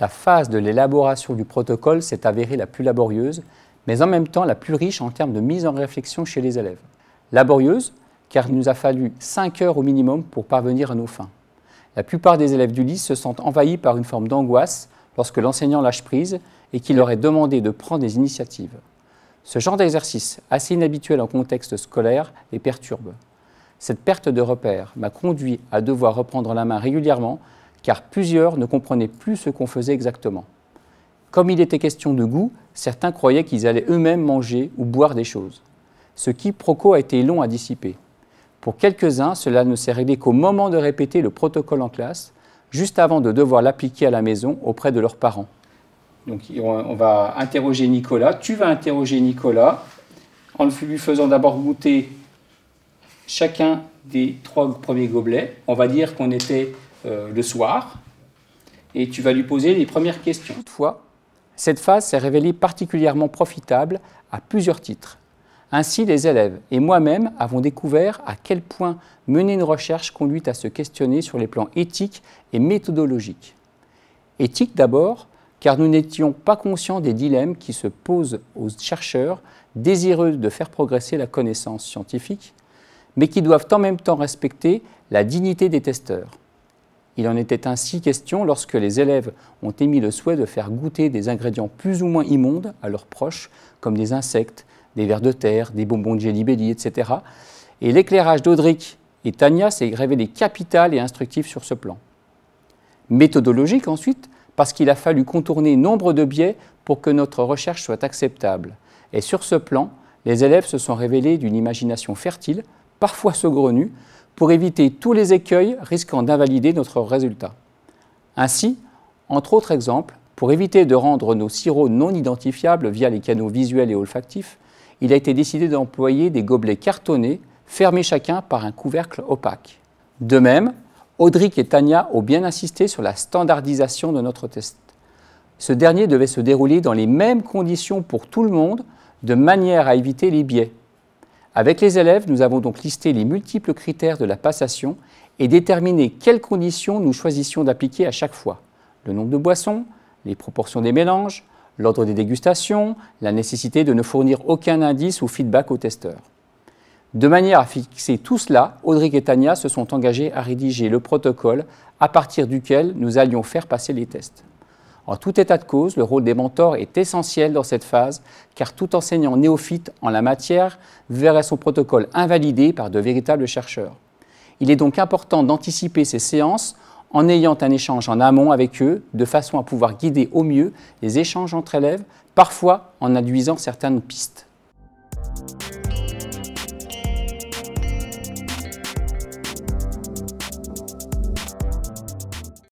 La phase de l'élaboration du protocole s'est avérée la plus laborieuse, mais en même temps la plus riche en termes de mise en réflexion chez les élèves. Laborieuse, car il nous a fallu 5 heures au minimum pour parvenir à nos fins. La plupart des élèves du lycée se sentent envahis par une forme d'angoisse lorsque l'enseignant lâche prise et qu'il leur est demandé de prendre des initiatives. Ce genre d'exercice, assez inhabituel en contexte scolaire, les perturbe. Cette perte de repère m'a conduit à devoir reprendre la main régulièrement, car plusieurs ne comprenaient plus ce qu'on faisait exactement. Comme il était question de goût, certains croyaient qu'ils allaient eux-mêmes manger ou boire des choses. Ce qui, proco, a été long à dissiper. Pour quelques-uns, cela ne s'est réglé qu'au moment de répéter le protocole en classe, juste avant de devoir l'appliquer à la maison auprès de leurs parents. Donc on va interroger Nicolas. Tu vas interroger Nicolas en lui faisant d'abord goûter chacun des trois premiers gobelets. On va dire qu'on était euh, le soir. Et tu vas lui poser les premières questions. Toutefois, cette phase s'est révélée particulièrement profitable à plusieurs titres. Ainsi, les élèves et moi-même avons découvert à quel point mener une recherche conduit à se questionner sur les plans éthiques et méthodologiques. Éthique d'abord, car nous n'étions pas conscients des dilemmes qui se posent aux chercheurs désireux de faire progresser la connaissance scientifique, mais qui doivent en même temps respecter la dignité des testeurs. Il en était ainsi question lorsque les élèves ont émis le souhait de faire goûter des ingrédients plus ou moins immondes à leurs proches, comme des insectes, des vers de terre, des bonbons de jelly etc. Et l'éclairage d'Audric et Tania s'est révélé capital et instructif sur ce plan. Méthodologique ensuite, parce qu'il a fallu contourner nombre de biais pour que notre recherche soit acceptable. Et sur ce plan, les élèves se sont révélés d'une imagination fertile, parfois saugrenue, pour éviter tous les écueils risquant d'invalider notre résultat. Ainsi, entre autres exemples, pour éviter de rendre nos sirops non identifiables via les canaux visuels et olfactifs, il a été décidé d'employer des gobelets cartonnés, fermés chacun par un couvercle opaque. De même, Audric et Tania ont bien insisté sur la standardisation de notre test. Ce dernier devait se dérouler dans les mêmes conditions pour tout le monde, de manière à éviter les biais. Avec les élèves, nous avons donc listé les multiples critères de la passation et déterminé quelles conditions nous choisissions d'appliquer à chaque fois. Le nombre de boissons, les proportions des mélanges, l'ordre des dégustations, la nécessité de ne fournir aucun indice ou feedback aux testeurs. De manière à fixer tout cela, Audric et Tania se sont engagés à rédiger le protocole à partir duquel nous allions faire passer les tests. En tout état de cause, le rôle des mentors est essentiel dans cette phase, car tout enseignant néophyte en la matière verrait son protocole invalidé par de véritables chercheurs. Il est donc important d'anticiper ces séances en ayant un échange en amont avec eux, de façon à pouvoir guider au mieux les échanges entre élèves, parfois en induisant certaines pistes.